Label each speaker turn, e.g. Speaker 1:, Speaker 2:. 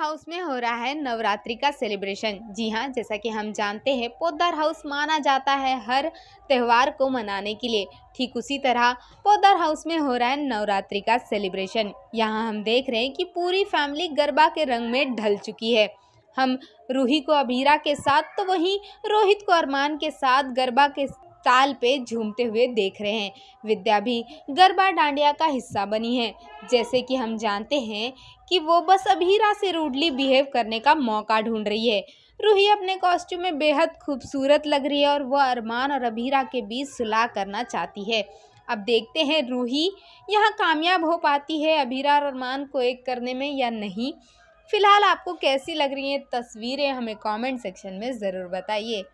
Speaker 1: house में हो रहा है नवरात्रि का सेलिब्रेशन जी हाँ जैसा कि हम जानते हैं पोदार हाउस माना जाता है हर त्यौहार को मनाने के लिए ठीक उसी तरह पोदार हाउस में हो रहा है नवरात्रि का सेलिब्रेशन यहाँ हम देख रहे हैं कि पूरी फैमिली गरबा के रंग में ढल चुकी है हम रूही को अभीरा के साथ तो वहीं रोहित को अरमान के साथ गरबा के ताल पे झूमते हुए देख रहे हैं विद्या भी गरबा डांडिया का हिस्सा बनी है जैसे कि हम जानते हैं कि वो बस अभीरा से रूडली बिहेव करने का मौका ढूंढ रही है रूही अपने कॉस्ट्यूम में बेहद खूबसूरत लग रही है और वह अरमान और अभीरा के बीच सुलह करना चाहती है अब देखते हैं रूही यहाँ कामयाब हो पाती है अभीरा और अरमान को एक करने में या नहीं फ़िलहाल आपको कैसी लग रही हैं तस्वीरें हमें कमेंट सेक्शन में ज़रूर बताइए